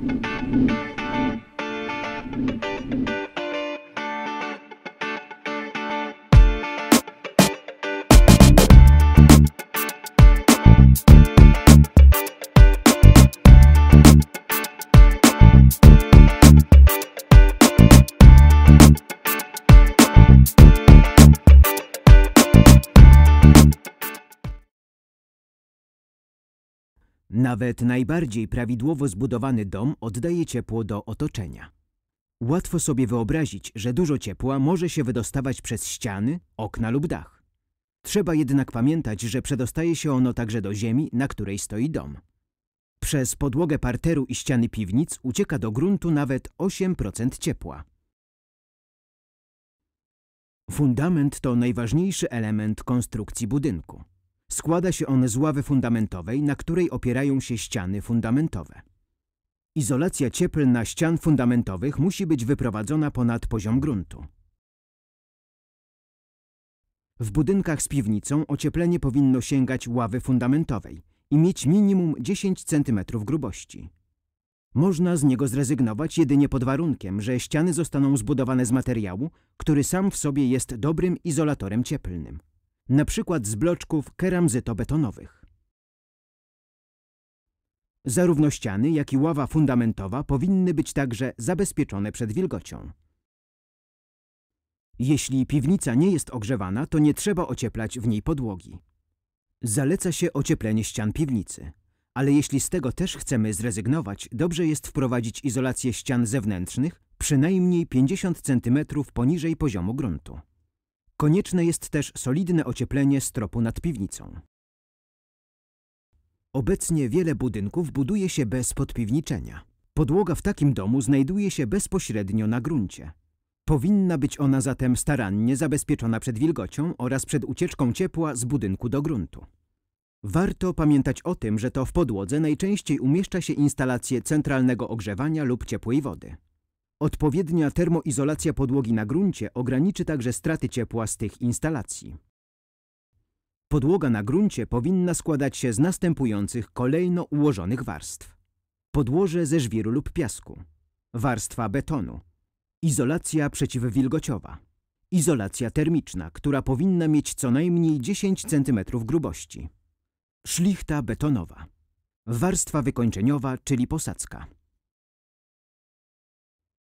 Música Nawet najbardziej prawidłowo zbudowany dom oddaje ciepło do otoczenia. Łatwo sobie wyobrazić, że dużo ciepła może się wydostawać przez ściany, okna lub dach. Trzeba jednak pamiętać, że przedostaje się ono także do ziemi, na której stoi dom. Przez podłogę parteru i ściany piwnic ucieka do gruntu nawet 8% ciepła. Fundament to najważniejszy element konstrukcji budynku. Składa się on z ławy fundamentowej, na której opierają się ściany fundamentowe. Izolacja cieplna ścian fundamentowych musi być wyprowadzona ponad poziom gruntu. W budynkach z piwnicą ocieplenie powinno sięgać ławy fundamentowej i mieć minimum 10 cm grubości. Można z niego zrezygnować jedynie pod warunkiem, że ściany zostaną zbudowane z materiału, który sam w sobie jest dobrym izolatorem cieplnym. Na przykład z bloczków betonowych. Zarówno ściany, jak i ława fundamentowa powinny być także zabezpieczone przed wilgocią. Jeśli piwnica nie jest ogrzewana, to nie trzeba ocieplać w niej podłogi. Zaleca się ocieplenie ścian piwnicy. Ale jeśli z tego też chcemy zrezygnować, dobrze jest wprowadzić izolację ścian zewnętrznych przynajmniej 50 cm poniżej poziomu gruntu. Konieczne jest też solidne ocieplenie stropu nad piwnicą. Obecnie wiele budynków buduje się bez podpiwniczenia. Podłoga w takim domu znajduje się bezpośrednio na gruncie. Powinna być ona zatem starannie zabezpieczona przed wilgocią oraz przed ucieczką ciepła z budynku do gruntu. Warto pamiętać o tym, że to w podłodze najczęściej umieszcza się instalacje centralnego ogrzewania lub ciepłej wody. Odpowiednia termoizolacja podłogi na gruncie ograniczy także straty ciepła z tych instalacji. Podłoga na gruncie powinna składać się z następujących kolejno ułożonych warstw. Podłoże ze żwiru lub piasku, warstwa betonu, izolacja przeciwwilgociowa, izolacja termiczna, która powinna mieć co najmniej 10 cm grubości, szlichta betonowa, warstwa wykończeniowa, czyli posadzka.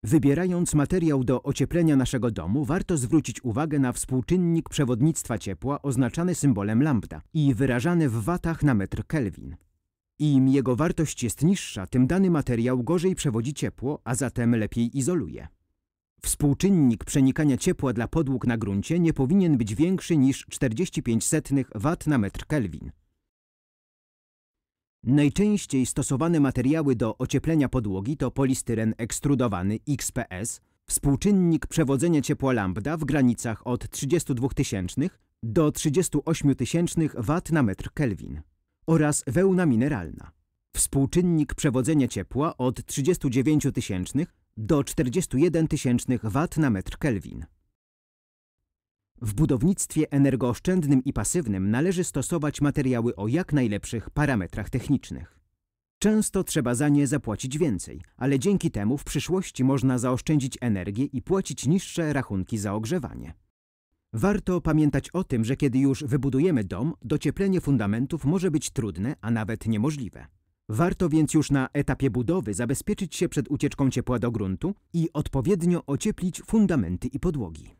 Wybierając materiał do ocieplenia naszego domu, warto zwrócić uwagę na współczynnik przewodnictwa ciepła oznaczany symbolem lambda i wyrażany w watach na metr Kelvin. Im jego wartość jest niższa, tym dany materiał gorzej przewodzi ciepło, a zatem lepiej izoluje. Współczynnik przenikania ciepła dla podłóg na gruncie nie powinien być większy niż 45 W na metr Kelvin. Najczęściej stosowane materiały do ocieplenia podłogi to polistyren ekstrudowany XPS, współczynnik przewodzenia ciepła lambda w granicach od 32 tysięcznych do 38 tysięcznych W na metr Kelvin oraz wełna mineralna. Współczynnik przewodzenia ciepła od 39 tysięcznych do 41 tysięcznych W na metr Kelvin. W budownictwie energooszczędnym i pasywnym należy stosować materiały o jak najlepszych parametrach technicznych. Często trzeba za nie zapłacić więcej, ale dzięki temu w przyszłości można zaoszczędzić energię i płacić niższe rachunki za ogrzewanie. Warto pamiętać o tym, że kiedy już wybudujemy dom, docieplenie fundamentów może być trudne, a nawet niemożliwe. Warto więc już na etapie budowy zabezpieczyć się przed ucieczką ciepła do gruntu i odpowiednio ocieplić fundamenty i podłogi.